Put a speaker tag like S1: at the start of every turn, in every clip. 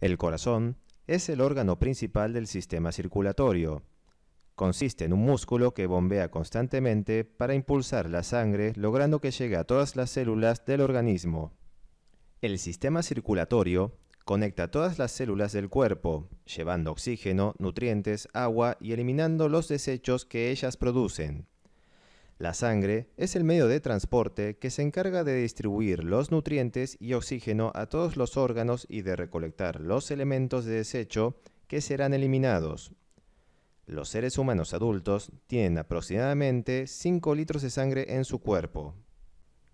S1: El corazón es el órgano principal del sistema circulatorio. Consiste en un músculo que bombea constantemente para impulsar la sangre logrando que llegue a todas las células del organismo. El sistema circulatorio conecta todas las células del cuerpo, llevando oxígeno, nutrientes, agua y eliminando los desechos que ellas producen. La sangre es el medio de transporte que se encarga de distribuir los nutrientes y oxígeno a todos los órganos y de recolectar los elementos de desecho que serán eliminados. Los seres humanos adultos tienen aproximadamente 5 litros de sangre en su cuerpo.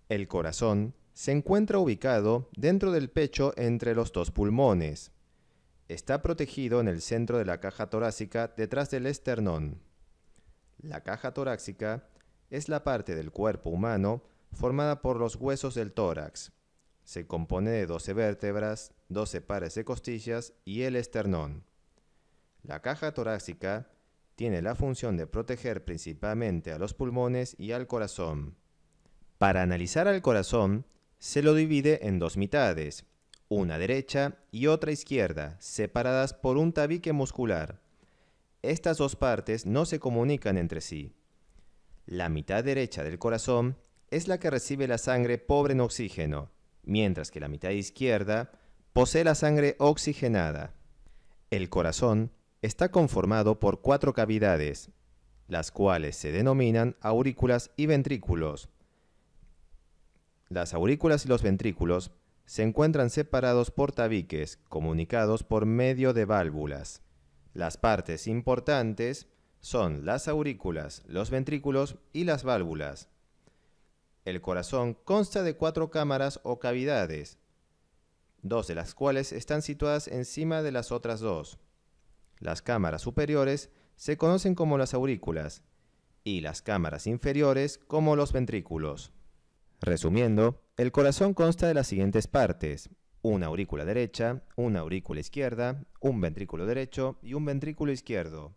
S1: El corazón se encuentra ubicado dentro del pecho entre los dos pulmones. Está protegido en el centro de la caja torácica detrás del esternón. La caja torácica es la parte del cuerpo humano formada por los huesos del tórax. Se compone de 12 vértebras, 12 pares de costillas y el esternón. La caja torácica tiene la función de proteger principalmente a los pulmones y al corazón. Para analizar al corazón, se lo divide en dos mitades, una derecha y otra izquierda, separadas por un tabique muscular. Estas dos partes no se comunican entre sí. La mitad derecha del corazón es la que recibe la sangre pobre en oxígeno, mientras que la mitad izquierda posee la sangre oxigenada. El corazón está conformado por cuatro cavidades, las cuales se denominan aurículas y ventrículos. Las aurículas y los ventrículos se encuentran separados por tabiques comunicados por medio de válvulas. Las partes importantes son las aurículas, los ventrículos y las válvulas. El corazón consta de cuatro cámaras o cavidades, dos de las cuales están situadas encima de las otras dos. Las cámaras superiores se conocen como las aurículas y las cámaras inferiores como los ventrículos. Resumiendo, el corazón consta de las siguientes partes, una aurícula derecha, una aurícula izquierda, un ventrículo derecho y un ventrículo izquierdo.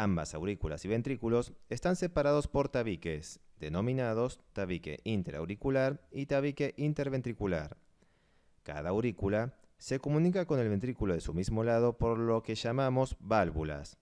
S1: Ambas aurículas y ventrículos están separados por tabiques, denominados tabique interauricular y tabique interventricular. Cada aurícula se comunica con el ventrículo de su mismo lado por lo que llamamos válvulas,